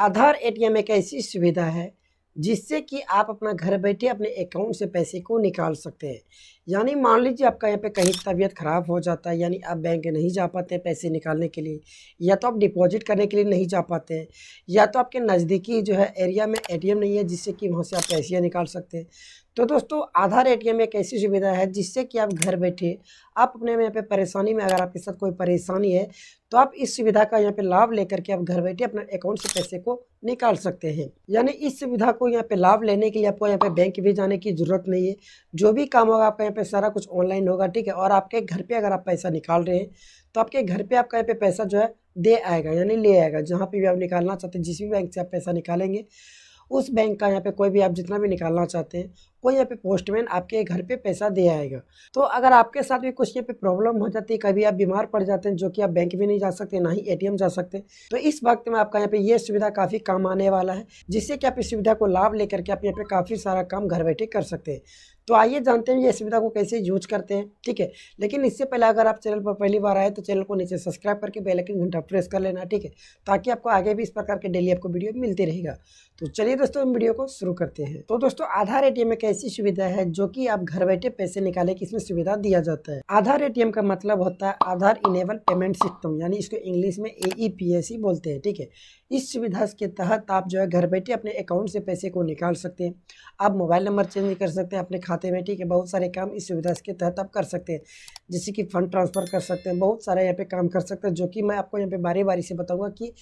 आधार ATM एक ऐसी सुविधा है जिससे कि आप अपना घर बैठे अपने अकाउंट से पैसे को निकाल सकते हैं यानी मान लीजिए आपका यहाँ पे कहीं तबीयत ख़राब हो जाता है यानी आप बैंक नहीं जा पाते पैसे निकालने के लिए या तो आप डिपॉजिट करने के लिए नहीं जा पाते हैं या तो आपके नज़दीकी जो है एरिया में एटीएम नहीं है जिससे कि वहाँ से आप पैसे निकाल सकते हैं तो दोस्तों आधार एटीएम एक ऐसी सुविधा है जिससे कि आप घर बैठे आप अपने यहाँ पे परेशानी में अगर आपके साथ कोई परेशानी है तो आप इस सुविधा का यहाँ पे लाभ लेकर के आप घर बैठे अपना अकाउंट से पैसे को निकाल सकते हैं यानी इस सुविधा को यहाँ पे लाभ लेने के लिए आपको यहाँ पे बैंक भी जाने की जरूरत नहीं है जो भी काम होगा आपका यहाँ पे सारा कुछ ऑनलाइन होगा ठीक है और आपके घर पे अगर आप पैसा निकाल रहे हैं तो आपके घर पे आपका यहाँ पे पैसा जो है दे आएगा यानी ले आएगा जहाँ पे भी आप निकालना चाहते हैं जिस भी बैंक से आप पैसा निकालेंगे उस बैंक का यहाँ पे कोई भी आप जितना भी निकालना चाहते हैं कोई यहाँ पे पोस्टमैन आपके घर पे पैसा दे आएगा तो अगर आपके साथ भी कुछ यहाँ पे प्रॉब्लम हो जाती है कभी आप बीमार पड़ जाते हैं जो कि आप बैंक भी नहीं जा सकते ना ही ए जा सकते तो इस वक्त में आपका यहाँ पे ये सुविधा काफ़ी काम आने वाला है जिससे कि आप इस सुविधा को लाभ लेकर के आप यहाँ पे काफ़ी सारा काम घर बैठे कर सकते हैं तो आइए जानते हैं ये सुविधा को कैसे यूज करते हैं ठीक है लेकिन इससे पहले अगर आप चैनल पर पहली बार आए तो चैनल को नीचे सब्सक्राइब करके आइकन घंटा प्रेस कर लेना ठीक है ताकि आपको आगे भी इस प्रकार के डेली आपको वीडियो मिलती रहेगा तो चलिए दोस्तों वीडियो को शुरू करते हैं तो दोस्तों आधार एटीएम एक ऐसी सुविधा है जो कि आप घर बैठे पैसे निकाले की इसमें सुविधा दिया जाता है आधार एटीएम का मतलब होता है आधार इनेबल पेमेंट सिस्टम यानी इसको इंग्लिश में ए ई e e बोलते हैं ठीक है इस सुविधा के तहत आप जो है घर बैठे अपने अकाउंट से पैसे को निकाल सकते हैं आप मोबाइल नंबर चेंज कर सकते हैं अपने खाते में ठीक है बहुत सारे काम इस सुविधा के तहत आप कर सकते हैं जैसे कि फ़ंड ट्रांसफ़र कर सकते हैं बहुत सारे यहाँ पे काम कर सकते हैं जो कि मैं आपको यहाँ पे बारी बारी से बताऊंगा कि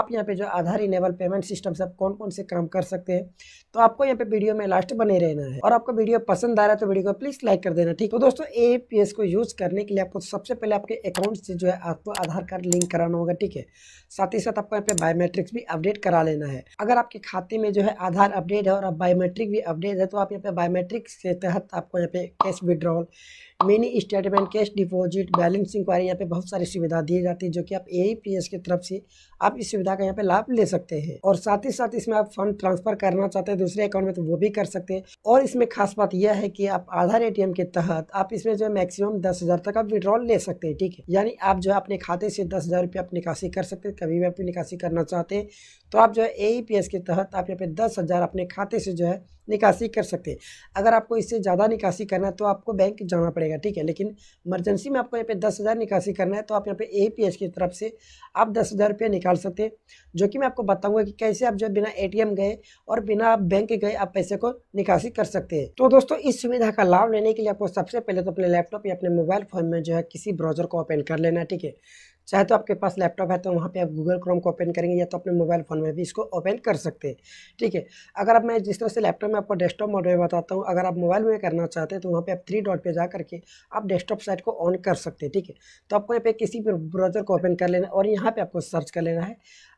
आप यहाँ पे जो आधार इनेबल पेमेंट सिस्टम से आप कौन कौन से काम कर सकते हैं तो आपको यहाँ पे वीडियो में लास्ट बने रहना है और आपको वीडियो पसंद आ रहा है तो वीडियो को प्लीज़ लाइक कर देना ठीक है तो दोस्तों ए को यूज़ करने के लिए आपको सबसे पहले आपके अकाउंट से जो है आपको आधार कार्ड लिंक कराना होगा ठीक है साथ ही साथ आपको यहाँ पे बायोमेट्रिक्स भी अपडेट करा लेना है अगर आपके खाते में जो है आधार अपडेट है और आप बायोमेट्रिक भी अपडेट है तो आप यहाँ पे बायोमेट्रिक से तहत आपको यहाँ पे cash withdrawal mini statement cash deposit balance inquiry यहाँ पे बहुत सारी सुविधा दी जाती है जो कि आप ए की तरफ से आप इस सुविधा का यहाँ पे लाभ ले सकते हैं और साथ ही साथ इसमें आप फंड ट्रांसफर करना चाहते हैं दूसरे अकाउंट में तो वो भी कर सकते हैं और इसमें खास बात यह है कि आप आधार ए के तहत आप इसमें जो है मैक्सिमम दस तक आप विड्रॉल ले सकते हैं ठीक है यानी आप जो है अपने खाते से दस हजार रुपये आप निकासी कर सकते हैं कभी भी आप निकासी करना चाहते हैं तो आप जो है ए के तहत आप यहाँ पे दस अपने खाते से जो है निकासी कर सकते हैं अगर आपको इससे ज़्यादा निकासी करना है तो आपको बैंक जाना पड़ेगा ठीक है लेकिन इमरजेंसी में आपको यहाँ पे दस हज़ार निकासी करना है तो आप यहाँ पे ए पी एच की तरफ से आप दस हज़ार रुपये निकाल सकते हैं जो कि मैं आपको बताऊँगा कि कैसे आप जो बिना ए टी एम गए और बिना आप बैंक गए आप पैसे को निकासी कर सकते हैं तो दोस्तों इस सुविधा का लाभ लेने के लिए आपको सबसे पहले तो अपने लैपटॉप या अपने मोबाइल फ़ोन में जो है किसी ब्राउज़र को ओपन कर लेना ठीक है चाहे तो आपके पास लैपटॉप है तो वहाँ पे आप गूगल क्रोम को ओपन करेंगे या तो अपने मोबाइल फ़ोन में भी इसको ओपन कर सकते हैं ठीक है अगर आप मैं जिस तरह से लैपटॉप में आपको डेस्कटॉप मोड में बताता हूँ अगर आप मोबाइल में करना चाहते हैं तो वहाँ पर आप थ्री डॉट पर जा करके आप डेस्कटॉप साइट को ऑन कर सकते हैं ठीक है तो आपको यहाँ पे किसी भी ब्राउजर को ओपन कर लेना और यहाँ पर आपको सर्च कर लेना है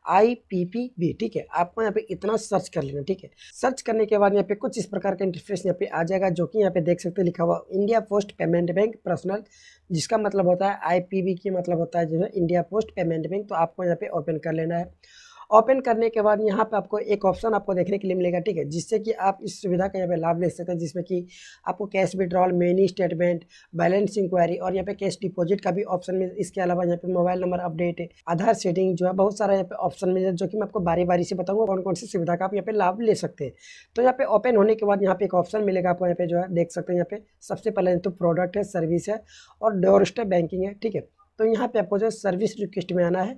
आई पी पी बी ठीक है आपको यहाँ पे इतना सर्च कर लेना ठीक है सर्च करने के बाद यहाँ पे कुछ इस प्रकार का इंटरफेस यहाँ पे आ जाएगा जो कि यहाँ पे देख सकते हैं लिखा हुआ India Post payment bank personal जिसका मतलब होता है आई पी बी की मतलब होता है जो है इंडिया पोस्ट पेमेंट बैंक तो आपको यहाँ पे ओपन कर लेना है ओपन करने के बाद यहाँ पे आपको एक ऑप्शन आपको देखने के लिए मिलेगा ठीक है जिससे कि आप इस सुविधा का यहाँ पे लाभ ले सकते हैं जिसमें कि आपको cash withdrawal mini statement balance inquiry और यहाँ पे कैश डिपॉजिट का भी ऑप्शन मिल इसके अलावा यहाँ पे mobile number update Aadhaar setting जो है बहुत सारा यहाँ पे ऑप्शन मिल जो कि मैं आपको बारी बारी से बताऊँगा कौन कौन सी सुविधा का आप यहाँ पे लाभ ले सकते हैं तो यहाँ पे ओपन होने के बाद यहाँ पे एक ऑप्शन मिलेगा आपको यहाँ पे जो है देख सकते हैं यहाँ पे सबसे पहले तो प्रोडक्ट है सर्विस है और डोर बैंकिंग है ठीक है तो यहाँ पे आपको जो है सर्विस रिक्वेस्ट में आना है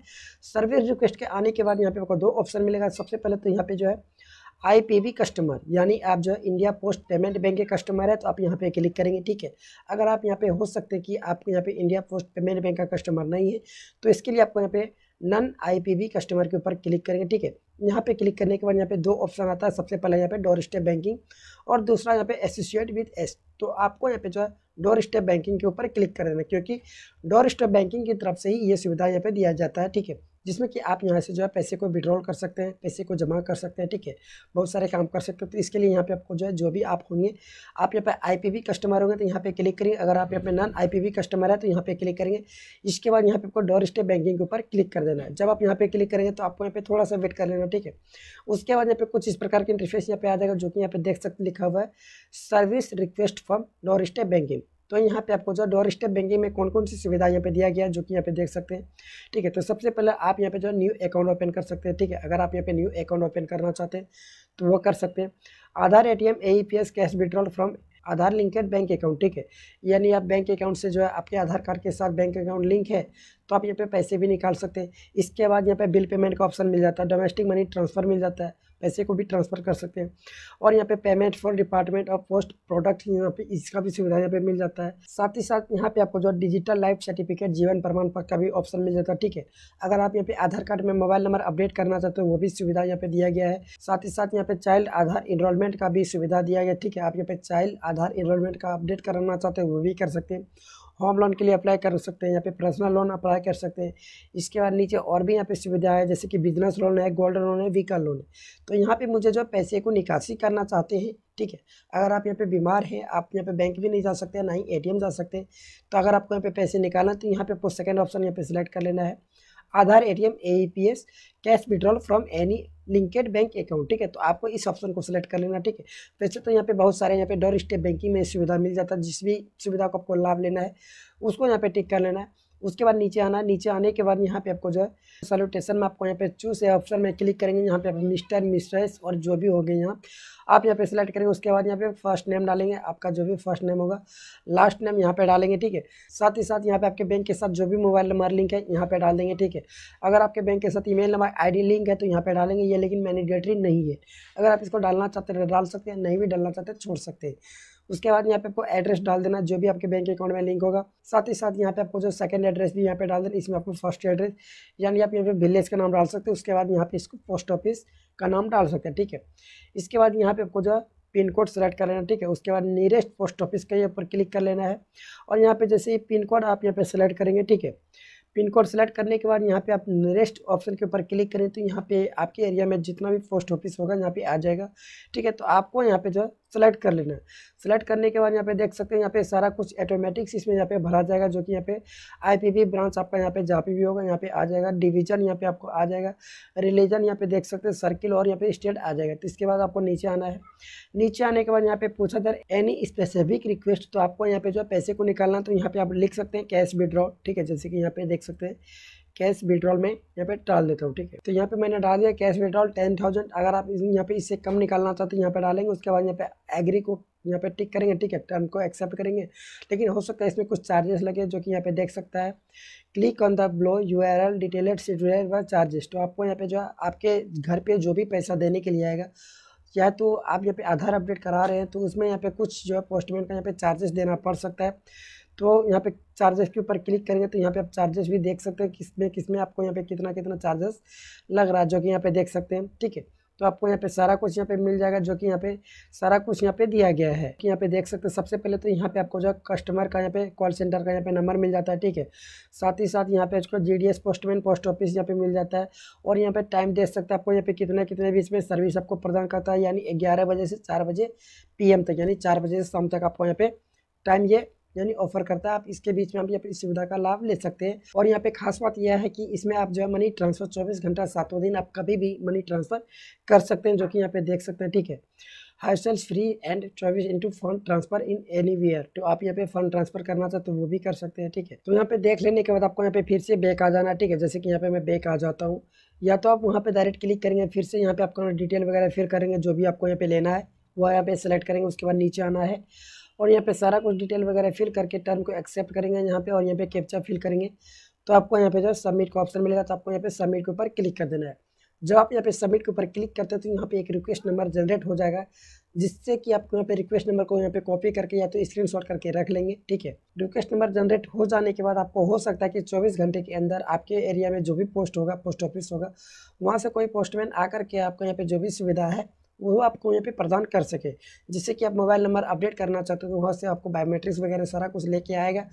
सर्विस रिक्वेस्ट के आने के बाद यहाँ पे आपको दो ऑप्शन मिलेगा सबसे पहले तो यहाँ पे जो है आईपीबी कस्टमर यानी आप जो इंडिया पोस्ट पेमेंट बैंक के कस्टमर है तो आप यहाँ पे क्लिक करेंगे ठीक है अगर आप यहाँ पे हो सकते हैं कि आप यहाँ पे इंडिया पोस्ट पेमेंट बैंक का कस्टमर नहीं है तो इसके लिए आपको यहाँ पे नन आईपीबी कस्टमर के ऊपर क्लिक करेंगे ठीक है यहाँ पे क्लिक करने के बाद यहाँ पे दो ऑप्शन आता है सबसे पहले यहाँ पे डोर स्टेप बैंकिंग और दूसरा यहाँ पे एसोसिएट विद एस तो आपको यहाँ पे जो है डोर स्टेप बैंकिंग के ऊपर क्लिक कर देना क्योंकि डोर स्टेप बैंकिंग की तरफ से ही ये सुविधा यहाँ पे दिया जाता है ठीक है जिसमें कि आप यहाँ से जो है पैसे को विड्रॉल कर सकते हैं पैसे को जमा कर सकते हैं ठीक है बहुत सारे काम कर सकते हैं तो इसके लिए यहाँ पे आपको जो है जो भी आप होंगे आप यहाँ पे आईपीवी कस्टमर होंगे तो यहाँ पे क्लिक करेंगे अगर आप यहाँ पे नॉन आईपीवी कस्टमर है तो यहाँ पे क्लिक करेंगे इसके बाद यहाँ पे आपको डोर स्टेप बैंकिंग के ऊपर क्लिक कर देना है जब आप यहाँ पे क्लिक करेंगे तो आपको यहाँ पे थोड़ा सा वेट कर लेना ठीक है उसके बाद यहाँ पे कुछ इस प्रकार के इंटरफेस यहाँ पे आ जाएगा जो कि यहाँ पे देख सकते लिखा हुआ है service request form doorstep banking तो यहाँ पे आपको जो डोर स्टेप बैंकिंग में कौन कौन सी सुविधा यहाँ पे दिया गया है जो कि यहाँ पे देख सकते हैं ठीक है तो सबसे पहले आप यहाँ पे जो न्यू अकाउंट ओपन कर सकते हैं ठीक है अगर आप यहाँ पे न्यू अकाउंट ओपन करना चाहते हैं तो वो कर सकते हैं Aadhaar A T M A P e S cash withdrawal from Aadhaar linked bank account ठीक है यानी आप बैंक अकाउंट से जो है आपके आधार कार्ड के साथ बैंक अकाउंट लिंक है तो आप यहाँ पे पैसे भी निकाल सकते हैं इसके बाद यहाँ पे बिल पेमेंट का ऑप्शन मिल जाता है डोमेस्टिक मनी ट्रांसफ़र मिल जाता है पैसे को भी ट्रांसफ़र कर सकते हैं और यहाँ पे payment for department of post product यहाँ पे इसका भी सुविधा यहाँ पे मिल जाता है साथ ही साथ यहाँ पे आपको जो डिजिटल लाइफ सर्टिफिकेट जीवन प्रमाण पत्र का भी ऑप्शन मिल जाता है ठीक है अगर आप यहाँ पे आधार कार्ड में मोबाइल नंबर अपडेट करना चाहते हो वो भी सुविधा यहाँ पे दिया गया है साथ ही साथ यहाँ पे चाइल्ड आधार इनरोलमेंट का भी सुविधा दिया गया ठीक है आप यहाँ पे चाइल्ड आधार इनरोलमेंट का अपडेट कराना चाहते हो वो भी कर सकते हैं होम लोन के लिए अप्लाई कर सकते हैं यहाँ पे पर्सनल लोन अप्लाई कर सकते हैं इसके बाद नीचे और भी यहाँ पे सुविधा है जैसे कि बिजनेस लोन है गोल्ड लोन है व्हीकल लोन है तो यहाँ पे मुझे जो पैसे को निकासी करना चाहते हैं ठीक है अगर आप यहाँ पे बीमार हैं आप यहाँ पे बैंक भी नहीं जा सकते ना ही ए जा सकते तो अगर आपको यहाँ पे पैसे निकालना तो यहाँ पे आपको सेकेंड ऑप्शन यहाँ पे सिलेक्ट कर लेना है Aadhaar A T M cash withdrawal from any linked bank account ठीक है तो आपको इस ऑप्शन को सिलेक्ट कर लेना ठीक है वैसे तो यहाँ पे बहुत सारे यहाँ पे डोर स्टेप बैंकिंग में सुविधा मिल जाता है जिस भी सुविधा को आपको लाभ लेना है उसको यहाँ पे टिक कर लेना है उसके बाद नीचे आना नीचे आने के बाद यहाँ पे आपको जो है सैल्यूटेशन में आपको यहाँ पे चूज ऑप्शन में क्लिक करेंगे यहाँ पे आप मिस्टर मिस्ट्रेस और जो भी हो गए यहाँ आप यहाँ पे सिलेक्ट करेंगे उसके बाद यहाँ पे फर्स्ट नेम डालेंगे आपका जो भी फर्स्ट नेम होगा लास्ट नेम यहाँ पे डालेंगे ठीक है साथ ही साथ यहाँ पे आपके बैंक के साथ जो भी मोबाइल नंबर लिंक है यहाँ पे डाल देंगे ठीक है अगर आपके बैंक के साथ ईमेल नंबर आईडी लिंक है तो यहाँ पे डालेंगे ये लेकिन मैंडेटरी नहीं है अगर आप इसको डालना चाहते हैं तो डाल सकते हैं नहीं भी डालना चाहते छोड़ सकते हैं उसके बाद यहाँ पे आपको एड्रेस डाल देना जो भी आपके बैंक अकाउंट में लिंक होगा साथ ही साथ यहाँ पे आपको जो सेकंड एड्रेस भी यहाँ पे डाल देना इसमें आपको फर्स्ट एड्रेस यानी आप यहाँ पे विलेज का नाम डाल सकते हो उसके बाद यहाँ पे इसको पोस्ट ऑफिस का नाम डाल सकते हैं ठीक है इसके बाद यहाँ पे आपको जो पिन कोड सेलेक्ट कर लेना ठीक है उसके बाद नियरेस्ट पोस्ट ऑफिस का यहाँ पर क्लिक कर लेना है और यहाँ पे जैसे ही पिन कोड आप यहाँ पे सेलेक्ट करेंगे ठीक है पिन कोड सेलेक्ट करने के बाद यहाँ पे आप नियरेस्ट ऑप्शन के ऊपर क्लिक करें तो यहाँ पे आपके एरिया में जितना भी पोस्ट ऑफिस होगा यहाँ पे आ जाएगा ठीक है तो आपको यहाँ पे जो सेलेक्ट कर लेना है सेलेक्ट करने के बाद यहाँ पे देख सकते हैं यहाँ पे सारा कुछ ऑटोमेटिक्स इसमें यहाँ पे भरा जाएगा जो कि यहाँ पे आईपीवी ब्रांच आपका यहाँ पे जापी भी होगा यहाँ पे आ जाएगा डिवीजन यहाँ पे आपको आ जाएगा रिलीजन यहाँ पे देख सकते हैं सर्किल और यहाँ पे स्टेट आ जाएगा तो इसके बाद आपको नीचे आना है नीचे आने के बाद यहाँ पे पूछा जाए एनी स्पेसिफिक रिक्वेस्ट तो आपको यहाँ पे जो पैसे को निकालना तो यहाँ पे आप लिख सकते हैं कैश विड्रॉ ठीक है जैसे कि यहाँ पे देख सकते हैं कैश विड्रॉल में यहाँ पे डाल देता हूँ ठीक है तो यहाँ पे मैंने डाल दिया कैश विड्रॉल टेन थाउजेंड अगर आप यहाँ पे इससे कम निकालना चाहते हैं यहाँ पे डालेंगे उसके बाद यहाँ पे एग्री को यहाँ पे टिक करेंगे ठीक है टर्म को एक्सेप्ट करेंगे लेकिन हो सकता है इसमें कुछ चार्जेस लगे जो कि यहाँ पे देख सकता है click on the below U R L detailed charges तो आपको यहाँ पे जो है आपके घर पर जो भी पैसा देने के लिए आएगा या तो आप यहाँ पे आधार अपडेट करा रहे हैं तो उसमें यहाँ पे कुछ जो है पोस्टमैन का यहाँ पे चार्जेस देना पड़ सकता है तो यहाँ पे चार्जेस के ऊपर क्लिक करेंगे तो यहाँ पे आप चार्जेस भी देख सकते हैं किस में किस में आपको यहाँ पे कितना कितना चार्जेस लग रहा है जो कि यहाँ पे देख सकते हैं ठीक है तो आपको यहाँ पे सारा कुछ यहाँ पे मिल जाएगा जो कि यहाँ पे सारा कुछ यहाँ पे दिया गया है कि यहाँ पे देख सकते हैं सबसे पहले तो यहाँ पे आपको जो कस्टमर का यहाँ पे कॉल सेंटर का यहाँ पे नंबर मिल जाता है ठीक है साथ ही साथ यहाँ पे D GDS postman post office यहाँ पे मिल जाता है और यहाँ पे टाइम देख सकते हैं आपको यहाँ पे कितने कितने भी इसमें सर्विस आपको प्रदान करता है यानी ग्यारह बजे से चार बजे पी तक यानी चार बजे से शाम तक आपको यहाँ पे टाइम ये यानी ऑफर करता है आप इसके बीच में भी अपनी सुविधा का लाभ ले सकते हैं और यहाँ पे खास बात यह है कि इसमें आप जो है मनी ट्रांसफ़र चौबीस घंटा सातों दिन आप कभी भी मनी ट्रांसफ़र कर सकते हैं जो कि यहाँ पे देख सकते हैं ठीक है हाइस्टल फ्री एंड चौबीस into fund transfer in anywhere तो आप यहाँ पे फंड ट्रांसफर करना चाहते तो वो भी कर सकते हैं ठीक है तो यहाँ पे देख लेने के बाद आपको यहाँ पे फिर से बैक आ जाना ठीक है जैसे कि यहाँ पे मैं बैक आ जाता हूँ या तो आप वहाँ पे डायरेक्ट क्लिक करेंगे फिर से यहाँ पे आपको डिटेल वगैरह फिर करेंगे जो भी आपको यहाँ पे लेना है वह यहाँ पे सेलेक्ट करेंगे उसके बाद नीचे आना है और यहाँ पे सारा कुछ डिटेल वगैरह फिल करके टर्म को एक्सेप्ट करेंगे यहाँ पे और यहाँ पे कैप्चा फिल करेंगे तो आपको यहाँ पे जो है सबमिट का ऑप्शन मिलेगा तो आपको यहाँ पे सबमिट के ऊपर क्लिक कर देना है जब आप यहाँ पे सबमिट के ऊपर क्लिक करते हैं तो यहाँ पे एक रिक्वेस्ट नंबर जनरेट हो जाएगा जिससे कि आपको यहाँ पे रिक्वेस्ट नंबर को यहाँ पे कॉपी करके या तो स्क्रीन करके रख लेंगे ठीक है रिक्वेस्ट नंबर जनरेट हो जाने के बाद आपको हो सकता है कि चौबीस घंटे के अंदर आपके एरिया में जो भी पोस्ट होगा पोस्ट ऑफिस होगा वहाँ से कोई पोस्टमैन आकर के आपको यहाँ पे जो भी सुविधा है वो आपको यहाँ पे प्रदान कर सके जिससे कि आप मोबाइल नंबर अपडेट करना चाहते हो तो वहाँ से आपको बायोमेट्रिक्स वगैरह सारा कुछ लेके आएगा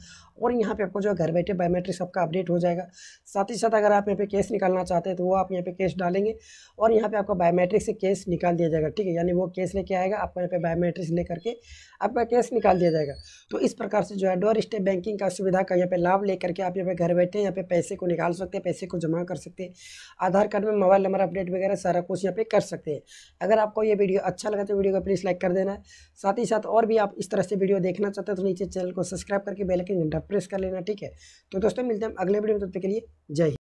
और यहाँ पे आपको जो है घर बैठे बायोमेट्रिक सबका अपडेट हो जाएगा साथ ही साथ अगर आप यहाँ पे केस निकालना चाहते हैं तो वो आप यहाँ पे केस डालेंगे और यहाँ पे आपको बायोमेट्रिक से केस निकाल दिया जाएगा ठीक है यानी वो केस लेके आएगा आपको यहाँ पे बायोमेट्रिक्स लेकर के आपका केस निकाल दिया जाएगा तो इस प्रकार से जो है डोर स्टेप बैंकिंग का सुविधा का यहाँ पर लाभ लेकर के आप यहाँ पे घर बैठे यहाँ पे पैसे को निकाल सकते हैं पैसे को जमा कर सकते हैं आधार कार्ड में मोबाइल नंबर अपडेट वगैरह सारा कुछ यहाँ पे कर सकते हैं अगर आपको ये वीडियो अच्छा लगा तो वीडियो को प्लीज़ लाइक कर देना साथ ही साथ और भी आप इस तरह से वीडियो देखना चाहते हैं तो नीचे चैनल को सब्सक्राइब करके बेलकिन घंटा प्रेस कर लेना ठीक है तो दोस्तों मिलते हैं अगले वीडियो में तब तक के लिए जय